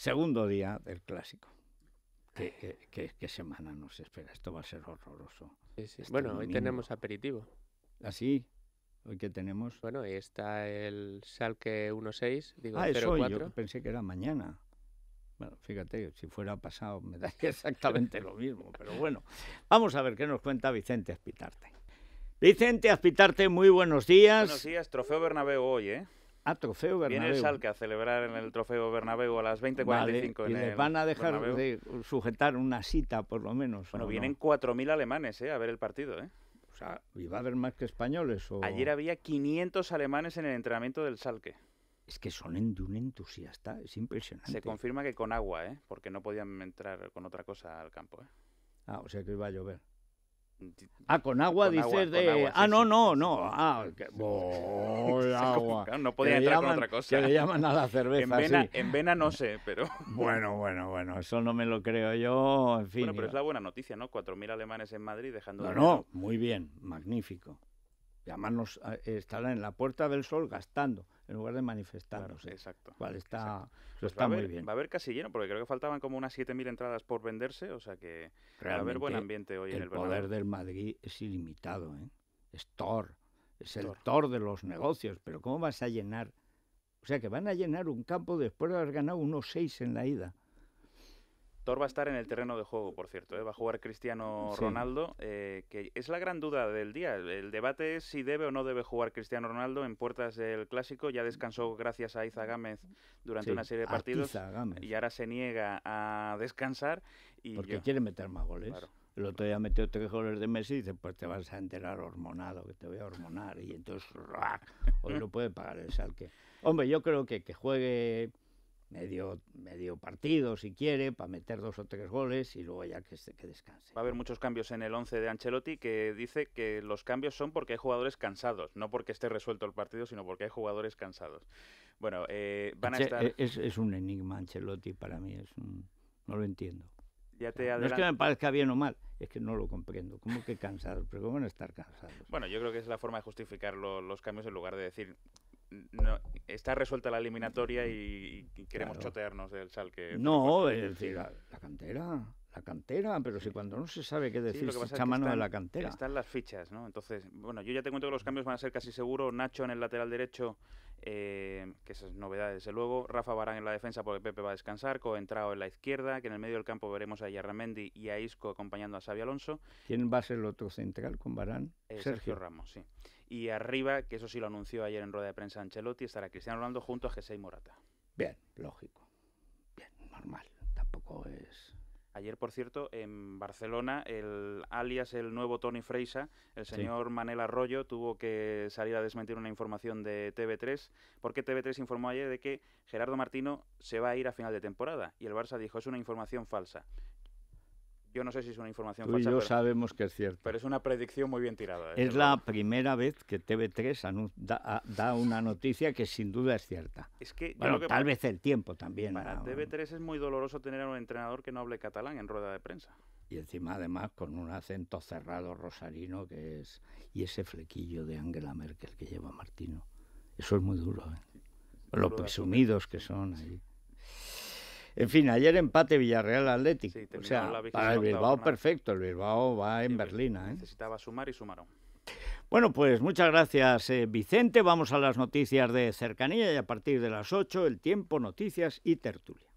Segundo día del clásico. ¿Qué, semana nos espera? Esto va a ser horroroso. Este bueno, hoy tenemos aperitivo. ¿Así? ¿Ah, ¿Hoy qué tenemos? Bueno, ahí está el Salque 1.6, digo ah, Eso, yo pensé que era mañana. Bueno, fíjate, si fuera pasado me daría exactamente lo mismo, pero bueno. Vamos a ver qué nos cuenta Vicente Aspitarte. Vicente Aspitarte, muy buenos días. Buenos días, trofeo Bernabéu hoy, ¿eh? Ah, Trofeo Bernabéu. Viene el Salque a celebrar en el Trofeo Bernabéu a las 20.45. Vale, y les van a dejar sujetar una cita, por lo menos. Bueno, vienen 4.000 alemanes eh, a ver el partido. Eh. O sea, ¿y va a haber más que españoles? Ayer había 500 alemanes en el entrenamiento del Salque. Es que son de un entusiasta, es impresionante. Se confirma que con agua, ¿eh? porque no podían entrar con otra cosa al campo. Eh. Ah, o sea que va a llover. Ah, con ah, agua dice. dices de. ah, no, no, no. Ah, que... agua. no podía entrar con otra cosa. Que le llaman a la cerveza. En vena, en vena no sé, pero. Bueno, bueno, bueno. Eso no me lo creo yo. En fin. Bueno, pero es la buena noticia, ¿no? 4.000 alemanes en Madrid dejando. No, no. Muy bien. Magnífico y además eh, en la Puerta del Sol gastando en lugar de manifestándose. exacto. Vale, está, pues está muy bien. Va a haber casi lleno, porque creo que faltaban como unas 7.000 entradas por venderse, o sea que va a haber buen ambiente hoy en el Bernabéu. El poder del Madrid es ilimitado, ¿eh? Es Thor, es el Thor. de los negocios, pero ¿cómo vas a llenar? O sea que van a llenar un campo después de haber ganado unos 6 en la ida. Thor va a estar en el terreno de juego, por cierto. ¿eh? Va a jugar Cristiano Ronaldo, eh, que es la gran duda del día. El debate es si debe o no debe jugar Cristiano Ronaldo en puertas del clásico. Ya descansó gracias a Iza Gámez durante una serie de partidos. Y ahora se niega a descansar. Y Porque quiere meter más goles. El otro día metió tres goles de Messi y dice, pues te vas a enterar hormonado, que te voy a hormonar. Y entonces, hoy lo puede pagar el Salque. Hombre, yo creo que que juegue medio, medio partido, si quiere, para meter dos o tres goles y luego ya que, que descanse. Va a haber muchos cambios en el 11 de Ancelotti que dice que los cambios son porque hay jugadores cansados, no porque esté resuelto el partido, sino porque hay jugadores cansados. Bueno, eh, van a estar... Es, un enigma Ancelotti para mí, no lo entiendo. no es que me parezca bien o mal, es que no lo comprendo. ¿Cómo que cansados? Pero ¿cómo a estar cansados? Bueno, yo creo que es la forma de justificar los cambios en lugar de decir no, está resuelta la eliminatoria y, queremos chotearnos del sal que... No, es decir, la, cantera, la cantera, pero si cuando no se sabe qué decir, se echa mano de la cantera. Están las fichas, ¿no? Entonces, bueno, yo ya te cuento que los cambios van a ser casi seguro. Nacho en el lateral derecho, eh, que es novedad desde luego. Rafa Barán en la defensa porque Pepe va a descansar. Coentrao en la izquierda, que en el medio del campo veremos a Yarramendi y a Isco acompañando a Xavi Alonso. ¿Quién va a ser el otro central con Barán? Eh, Sergio. Sergio Ramos, sí. Y arriba, que eso sí lo anunció ayer en rueda de prensa Ancelotti, estará Cristiano Ronaldo junto a Gesey Morata. Bien, lógico. Bien, normal. Tampoco es... Ayer, por cierto, en Barcelona, el alias el nuevo Tony Freisa, el señor Manel Arroyo, tuvo que salir a desmentir una información de TV3, porque TV3 informó ayer de que Gerardo Martino se va a ir a final de temporada. Y el Barça dijo, es una información falsa. Yo no sé si es una información Tú falsa, yo sabemos que es cierto. Pero es una predicción muy bien tirada. Es la primera vez que TV3 da, una noticia que sin duda es cierta. Es que, bueno, tal vez el tiempo también. Para TV3 es muy doloroso tener a un entrenador que no hable catalán en rueda de prensa. Y encima, además, con un acento cerrado rosarino que es. Y ese flequillo de Angela Merkel que lleva Martino. Eso es muy duro, ¿eh? Lo presumidos que son ahí. En fin, ayer empate Villarreal Atlético. o sea, para el Bilbao perfecto, el Bilbao va en Berlina. ¿eh? Necesitaba sumar y sumaron. Bueno, pues muchas gracias eh, Vicente. Vamos a las noticias de cercanía y a partir de las 8 el tiempo, noticias y tertulia.